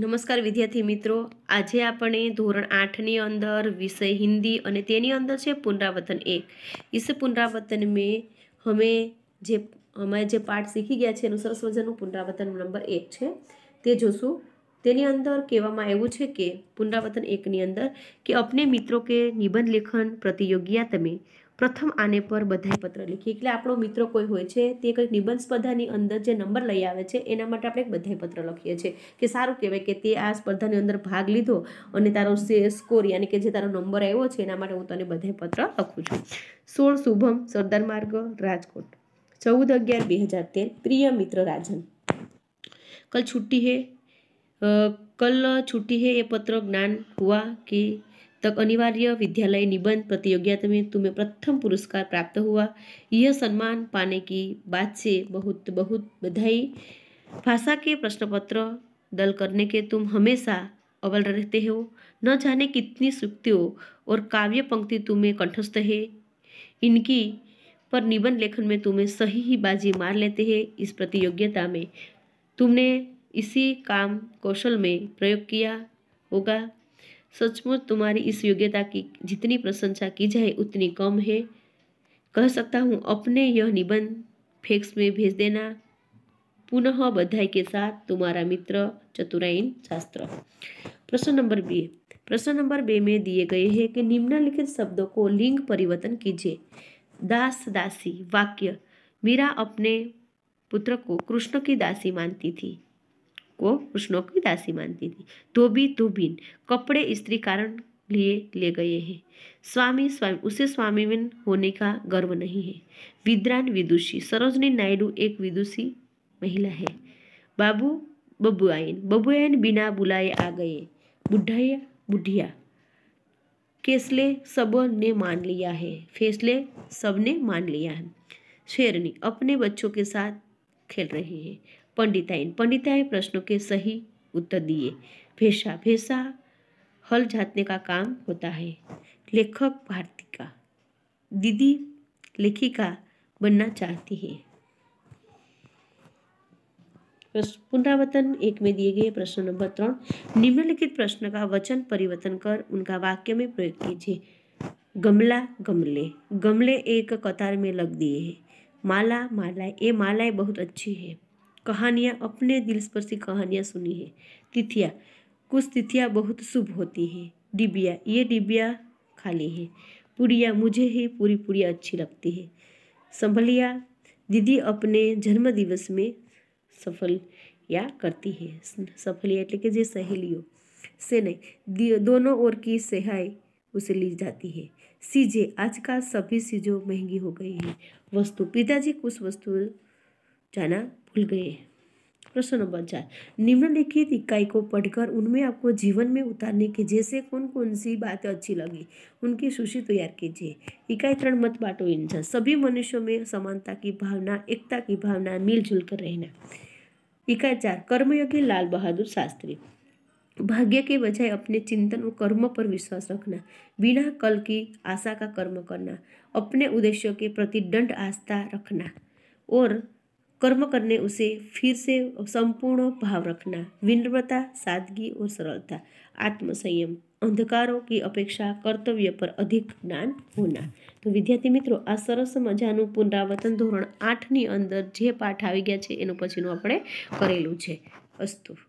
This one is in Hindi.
નમસ્કાર વિદ્યાર્થી મિત્રો આજે આપણે ધોરણ આઠની અંદર વિષય હિન્દી અને તેની અંદર છે પુનરાવર્તન એક ઇસ પુનરાવર્તન મેં હમે જે અમે જે પાઠ શીખી ગયા છે એનું સરસ વજનનું પુનરાવર્તન નંબર એક છે તે જોશું તેની અંદર કહેવામાં આવ્યું છે કે પુનરાવર્તન એકની અંદર કે અપને મિત્રો કે નિબંધ લેખન પ્રતિયોગિયા તમે પ્રથમ આને પર બધાએ પત્ર લખીએ એટલે આપણો મિત્ર કોઈ હોય છે તે કંઈક નિબંધ સ્પર્ધાની અંદર જે નંબર લઈ આવે છે એના માટે આપણે બધાએ પત્ર લખીએ છીએ કે સારું કહેવાય કે તે આ સ્પર્ધાની અંદર ભાગ લીધો અને તારો સ્કોર યાની કે જે તારો નંબર આવ્યો છે એના માટે હું તને બધાએ પત્ર લખું છું સોળ શુભમ સરદાર માર્ગ રાજકોટ ચૌદ અગિયાર બે હજાર તેર પ્રિય મિત્ર રાજન કલ છુટ્ટી હે કલ છુટ્ટી હે એ પત્ર જ્ઞાન હુઆ કે तक अनिवार्य विद्यालय निबंध प्रतियोगिता में तुम्हें प्रथम पुरस्कार प्राप्त हुआ यह सम्मान पाने की बात से बहुत बहुत बधाई भाषा के प्रश्न पत्र दल करने के तुम हमेशा अव्वल रहते हो न जाने कितनी सुक्तियों और काव्य पंक्ति तुम्हें कंठस्थ है इनकी पर निबंध लेखन में तुम्हें सही ही बाजी मार लेते हैं इस प्रतियोगिता में तुमने इसी काम कौशल में प्रयोग किया होगा सचमुच तुम्हारी इस योग्यता की जितनी प्रशंसा की जाए उतनी कम है कह सकता हूँ अपने यह निबंध फेक्स में भेज देना पुनः बधाई के साथ तुम्हारा मित्र चतुराइन शास्त्र प्रश्न नंबर बी प्रश्न नंबर बे में दिए गए हैं कि निम्नलिखित शब्दों को लिंग परिवर्तन कीजिए दास दासी वाक्य मीरा अपने पुत्र को कृष्ण की दासी मानती थी को कृष्णों की दासी मानती थी धोबी तो धोबीन तो कपड़े स्त्री कारण लिए ले गए हैं स्वामी स्वामी उसे स्वामीविन होने का गर्व नहीं है विद्रान विदुषी सरोजनी नायडू एक विदुषी महिला है बाबू बबुआइन बबुआइन बिना बुलाए आ गए बुढ़ाया बुढ़िया केसले सब ने मान लिया है फैसले सब ने मान लिया है शेरनी अपने बच्चों के साथ खेल रही है पंडिताइन પંડિતાએ प्रश्नों के सही उत्तर दिए भेषा भेषा हल झाँतने का काम होता है लेखक भारती दीदी लेखिका बनना चाहती है पुनरावर्तन एक में दिए गए प्रश्न नंबर त्रण निम्नलिखित प्रश्न का वचन परिवर्तन कर उनका वाक्य में प्रयोग कीजिए गमला गमले गमले एक कतार में लग दिए हैं माला माला ये मालाएं बहुत अच्छी है कहानियाँ अपने दिल सी कहानियाँ सुनी है तिथिया कुछ तिथियाँ बहुत शुभ होती हैं डिबिया ये डिबिया खाली है पुड़िया मुझे ही पूरी पूरी अच्छी लगती है संभलिया दीदी अपने जन्म दिवस में सफल या करती है सफलिया એટલે जे सहेलियों से नहीं दोनों ओर की सहाय उसे ली जाती है सीजे आजकल सभी चीज़ों महंगी हो गई है वस्तु पिताजी कुछ वस्तु जाना भूल गए प्रश्न नंबर चार निम्नलिखित इकाई को पढ़कर उनमें आपको जीवन में उतारने के जैसे कौन कौन सी बातें अच्छी लगी उनकी सूची तैयार कीजिए इकाई तरण मत बांटो इंसान सभी मनुष्यों में समानता की भावना एकता की भावना मिलजुल कर रहना इकाई चार कर्मयोगी लाल बहादुर शास्त्री भाग्य के बजाय अपने चिंतन और कर्म पर विश्वास रखना बिना कल की आशा का कर्म करना अपने उद्देश्यों के प्रति दंड आस्था रखना और कर्म करने उसे फिर से संपूर्ण भाव रखना विनम्रता सादगी और सरलता आत्मसंयम અંધકારો કે અપેક્ષા કર્તવ્ય પર અધિક જ્ઞાન હોના તો વિદ્યાર્થી મિત્રો આ સરસ મજાનું પુનરાવર્તન ધોરણ આઠની અંદર જે પાઠ આવી ગયા છે એનું પછીનું આપણે કરેલું છે અસ્તુ